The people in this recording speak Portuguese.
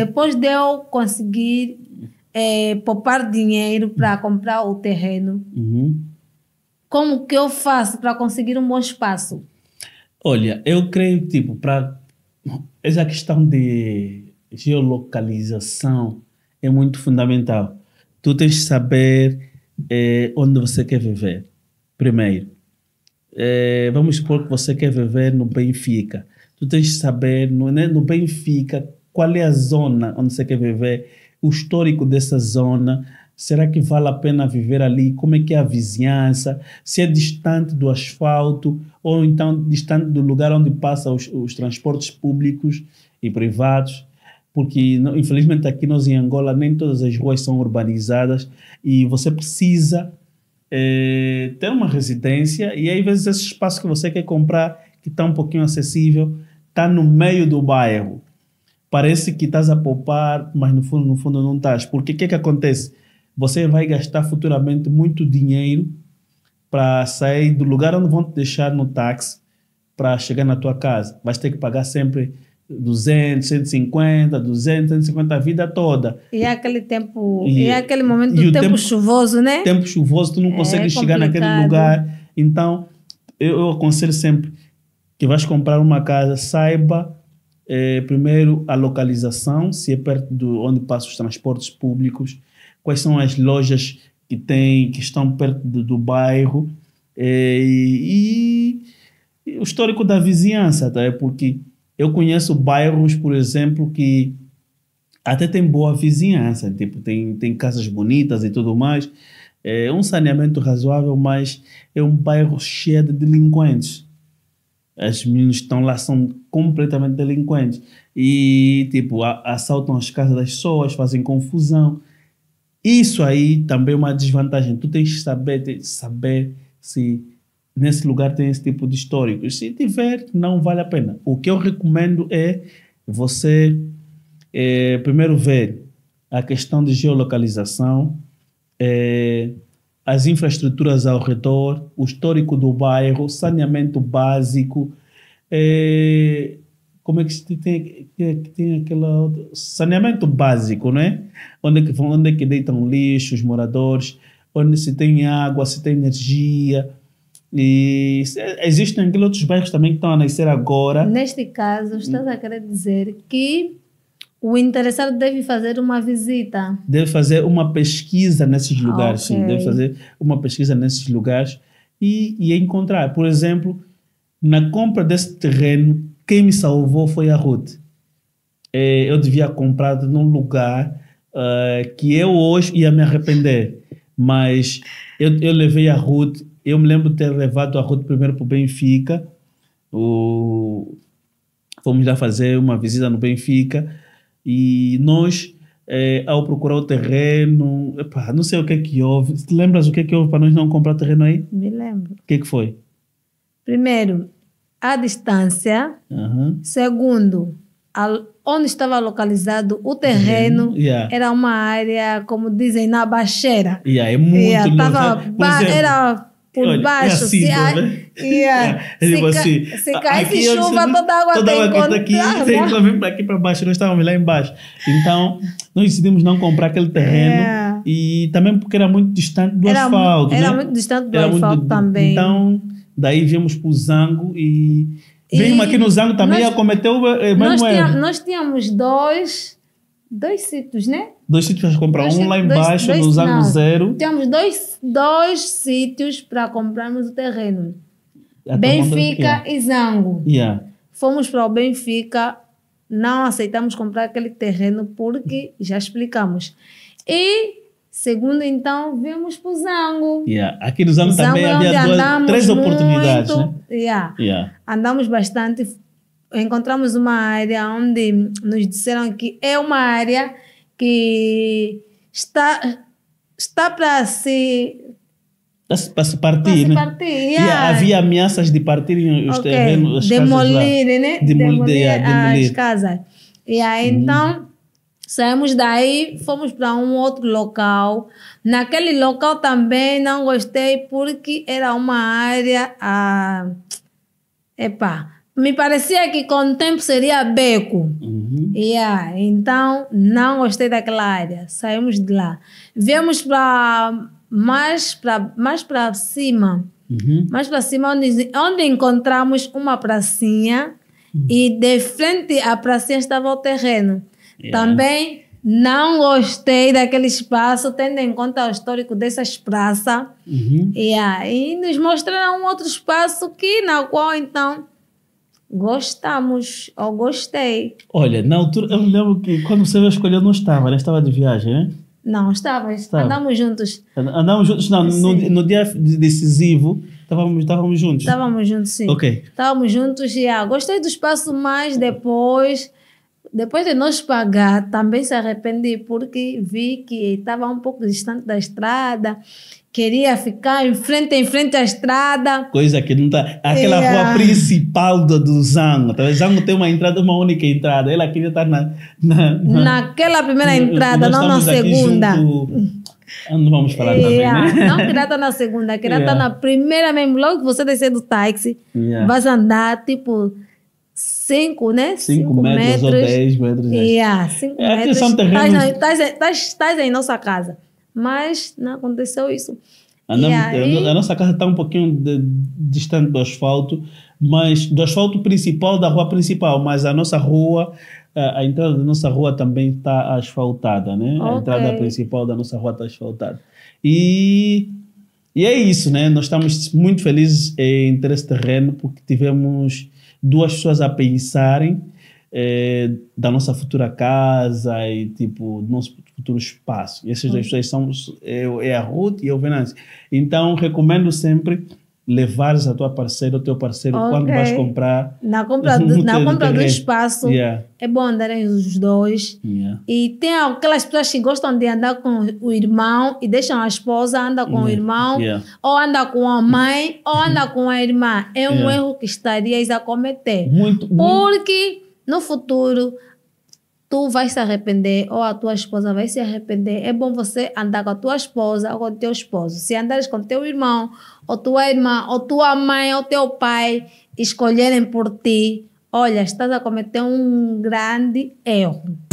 Depois de eu conseguir é, poupar dinheiro para uhum. comprar o terreno, uhum. como que eu faço para conseguir um bom espaço? Olha, eu creio, tipo, para essa questão de geolocalização é muito fundamental. Tu tens de saber é, onde você quer viver, primeiro. É, vamos supor que você quer viver no Benfica. Tu tens de saber, é no Benfica, qual é a zona onde você quer viver, o histórico dessa zona, será que vale a pena viver ali, como é que é a vizinhança, se é distante do asfalto ou então distante do lugar onde passam os, os transportes públicos e privados porque infelizmente aqui nós em Angola nem todas as ruas são urbanizadas e você precisa é, ter uma residência e aí, às vezes esse espaço que você quer comprar que está um pouquinho acessível está no meio do bairro parece que estás a poupar, mas no fundo, no fundo não estás. Porque o que, é que acontece? Você vai gastar futuramente muito dinheiro para sair do lugar onde vão te deixar no táxi para chegar na tua casa. Vais ter que pagar sempre 200, 150, 200, 150 a vida toda. E é aquele tempo, e, e é aquele momento do tempo, tempo, chuvoso, né? Tempo chuvoso, tu não é, consegue chegar naquele lugar. Então, eu, eu aconselho sempre que vais comprar uma casa, saiba é, primeiro, a localização, se é perto de onde passam os transportes públicos, quais são as lojas que, tem, que estão perto do, do bairro é, e, e, o histórico da vizinhança, tá? É porque eu conheço bairros, por exemplo, que até tem boa vizinhança, tipo, tem, tem casas bonitas e tudo mais, é um saneamento razoável, mas é um bairro cheio de delinquentes as meninas que estão lá são completamente delinquentes. E, tipo, assaltam as casas das pessoas, fazem confusão. Isso aí também é uma desvantagem. Tu tens que saber, tens que saber se nesse lugar tem esse tipo de histórico. Se tiver, não vale a pena. O que eu recomendo é você é, primeiro ver a questão de geolocalização, é, as infraestruturas ao redor, o histórico do bairro, saneamento básico, é, como é que se tem, que tem aquela saneamento básico, não é? Onde é que onde é que deitam lixo os moradores, onde se tem água, se tem energia. E existem outros bairros também que estão a nascer agora. Neste caso, estás a querer dizer que o interessado deve fazer uma visita. Deve fazer uma pesquisa nesses ah, lugares, okay. sim. Deve fazer uma pesquisa nesses lugares e, e encontrar. Por exemplo, na compra desse terreno, quem me salvou foi a Ruth. É, eu devia comprar num lugar uh, que eu hoje ia me arrepender. Mas eu, eu levei a Ruth. Eu me lembro de ter levado a Ruth primeiro para o Benfica. fomos lá fazer uma visita no Benfica e nós, é, ao procurar o terreno, não sei o que é que houve. Te lembras o que é que houve para nós não comprar terreno aí? Me lembro. O que é que foi? Primeiro, a distância. Uhum. Segundo, a, onde estava localizado o terreno uhum. yeah. era uma área, como dizem, na baixeira. Yeah, é muito yeah, tava, é, Era por Olha, é baixo. É assim, se, então, né? yeah. é, é tipo se, assim, se cai aqui, se chuva, toda a água toda tem conta tá aqui, tem que vir para aqui para baixo, nós estávamos lá embaixo. Então, nós decidimos não comprar aquele é. terreno é. e também porque era muito distante do era, asfalto. Era né? muito distante do era asfalto muito, também. Então, daí viemos para o Zango e, vimos aqui no Zango também nós, a cometer o eh, eh, mesmo nós, nós tínhamos dois dois sítios, né? Dois sítios para comprar. Dois um lá embaixo, dois, Zango zero. Temos dois, dois sítios para comprarmos o terreno. Benfica é. e Zango. Yeah. Fomos para o Benfica, não aceitamos comprar aquele terreno porque já explicamos. E segundo então vimos para o Zango. Yeah. Aqui no Zango, Zango também é havia duas, três muito, oportunidades, né? Yeah. Yeah. Andamos bastante encontramos uma área onde nos disseram que é uma área que está, está para se para se partir, né? partir yeah. e havia ameaças de partirem os okay. terrenos, as demolir, casas lá. né? Demol demolir, yeah, demolir, as casas. E aí hum. então saímos daí, fomos para um outro local. Naquele local também não gostei porque era uma área, ah, epa, me parecia que com o tempo seria beco. Uhum. Yeah. Então, não gostei daquela área. Saímos de lá. Viemos para mais para mais cima. Uhum. Mais para cima, onde, onde encontramos uma pracinha. Uhum. E de frente à pracinha estava o terreno. Yeah. Também não gostei daquele espaço, tendo em conta o histórico dessas praças. Uhum. Yeah. E nos mostraram um outro espaço que, na qual, então Gostamos, ou gostei. Olha, na altura, eu me lembro que quando você escolheu não estava, né? Estava de viagem, né? Não, estava, estava. andamos juntos. Andamos juntos, não, no, no, dia decisivo estávamos, estávamos juntos. Estávamos juntos, sim. Ok. Estávamos juntos e ah, gostei do espaço mais depois depois de nós pagar, também se arrependi porque vi que estava um pouco distante da estrada, queria ficar em frente em frente à estrada. Coisa que não está. Aquela rua principal do, do Zango. Tá o Zango tem uma entrada, uma única entrada. Ela queria estar na, na, na Naquela primeira entrada, não na segunda. Ah, não vamos falar yeah. também, né? Não queria estar tá na segunda, queria tá yeah. estar na primeira mesmo. Logo que você descer do táxi, yeah. andar, tipo 5, né? 5 metros, metros, ou 10 metros. É. Yeah, é, metros. São terrenos... Estás, estás, estás em nossa casa. Mas não aconteceu isso. Andamos, aí... A nossa casa está um pouquinho de, distante do asfalto, mas do asfalto principal, da rua principal, mas a nossa rua, a, a entrada da nossa rua também está asfaltada, né? Okay. A entrada principal da nossa rua está asfaltada. E, e é isso, né? Nós estamos muito felizes em ter esse terreno porque tivemos duas pessoas a pensarem é, da nossa futura casa e tipo do nosso futuro espaço. E essas duas hum. pessoas são é, é a Ruth e o Venâncio. Então recomendo sempre levares a tua parceira, o teu parceiro, okay. quando vais comprar. Na compra do, na compra do espaço, yeah. é bom andarem os dois. Yeah. E tem aquelas pessoas que gostam de andar com o irmão e deixam a esposa, andar com yeah. o irmão, ou anda com a mãe, ou anda com a irmã. É um erro que estarias a cometer. Muito, muito. Porque no futuro tu vais se arrepender ou a tua esposa vai se arrepender. É bom você andar com a tua esposa ou com o teu esposo. Se andares com teu irmão, ou tua irmã, ou tua mãe, ou teu pai, escolherem por ti, olha, estás a cometer um grande erro.